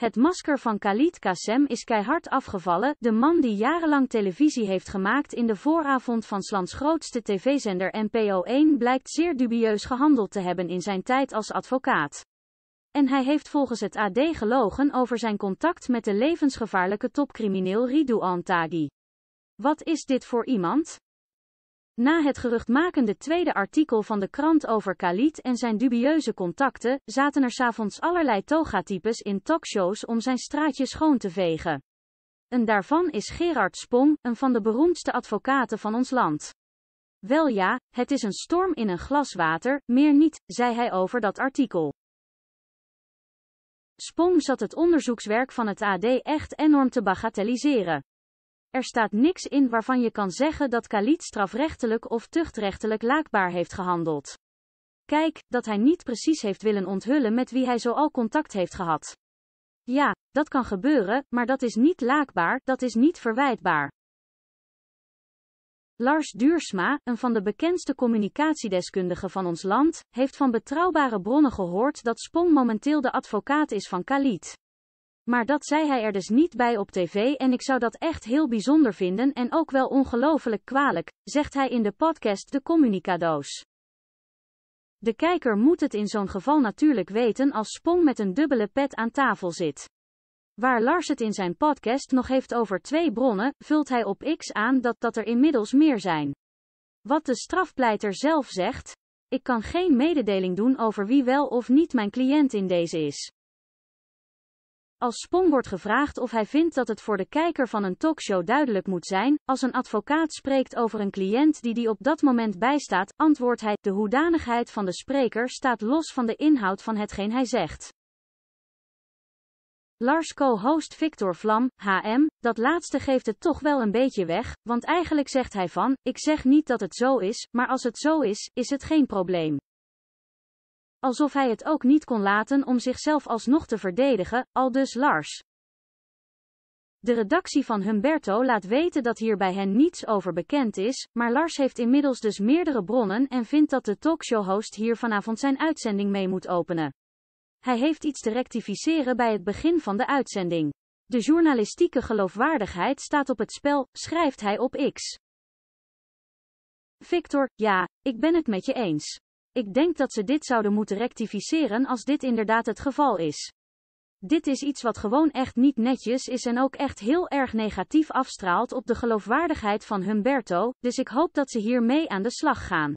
Het masker van Khalid Kassem is keihard afgevallen, de man die jarenlang televisie heeft gemaakt in de vooravond van Slans grootste tv-zender NPO1 blijkt zeer dubieus gehandeld te hebben in zijn tijd als advocaat. En hij heeft volgens het AD gelogen over zijn contact met de levensgevaarlijke topcrimineel Ridouan Antagi. Wat is dit voor iemand? Na het geruchtmakende tweede artikel van de krant over Khalid en zijn dubieuze contacten, zaten er s'avonds allerlei toga-types in talkshows om zijn straatje schoon te vegen. Een daarvan is Gerard Spong, een van de beroemdste advocaten van ons land. Wel ja, het is een storm in een glas water, meer niet, zei hij over dat artikel. Spong zat het onderzoekswerk van het AD echt enorm te bagatelliseren. Er staat niks in waarvan je kan zeggen dat Khalid strafrechtelijk of tuchtrechtelijk laakbaar heeft gehandeld. Kijk, dat hij niet precies heeft willen onthullen met wie hij zoal contact heeft gehad. Ja, dat kan gebeuren, maar dat is niet laakbaar, dat is niet verwijtbaar. Lars Duursma, een van de bekendste communicatiedeskundigen van ons land, heeft van betrouwbare bronnen gehoord dat Spong momenteel de advocaat is van Khalid maar dat zei hij er dus niet bij op tv en ik zou dat echt heel bijzonder vinden en ook wel ongelooflijk kwalijk, zegt hij in de podcast De Communicado's. De kijker moet het in zo'n geval natuurlijk weten als Spong met een dubbele pet aan tafel zit. Waar Lars het in zijn podcast nog heeft over twee bronnen, vult hij op X aan dat dat er inmiddels meer zijn. Wat de strafpleiter zelf zegt, ik kan geen mededeling doen over wie wel of niet mijn cliënt in deze is. Als Spong wordt gevraagd of hij vindt dat het voor de kijker van een talkshow duidelijk moet zijn, als een advocaat spreekt over een cliënt die die op dat moment bijstaat, antwoordt hij, de hoedanigheid van de spreker staat los van de inhoud van hetgeen hij zegt. Lars co-host Victor Vlam, HM, dat laatste geeft het toch wel een beetje weg, want eigenlijk zegt hij van, ik zeg niet dat het zo is, maar als het zo is, is het geen probleem alsof hij het ook niet kon laten om zichzelf alsnog te verdedigen, aldus Lars. De redactie van Humberto laat weten dat hier bij hen niets over bekend is, maar Lars heeft inmiddels dus meerdere bronnen en vindt dat de talkshowhost hier vanavond zijn uitzending mee moet openen. Hij heeft iets te rectificeren bij het begin van de uitzending. De journalistieke geloofwaardigheid staat op het spel, schrijft hij op X. Victor, ja, ik ben het met je eens. Ik denk dat ze dit zouden moeten rectificeren als dit inderdaad het geval is. Dit is iets wat gewoon echt niet netjes is en ook echt heel erg negatief afstraalt op de geloofwaardigheid van Humberto, dus ik hoop dat ze hiermee aan de slag gaan.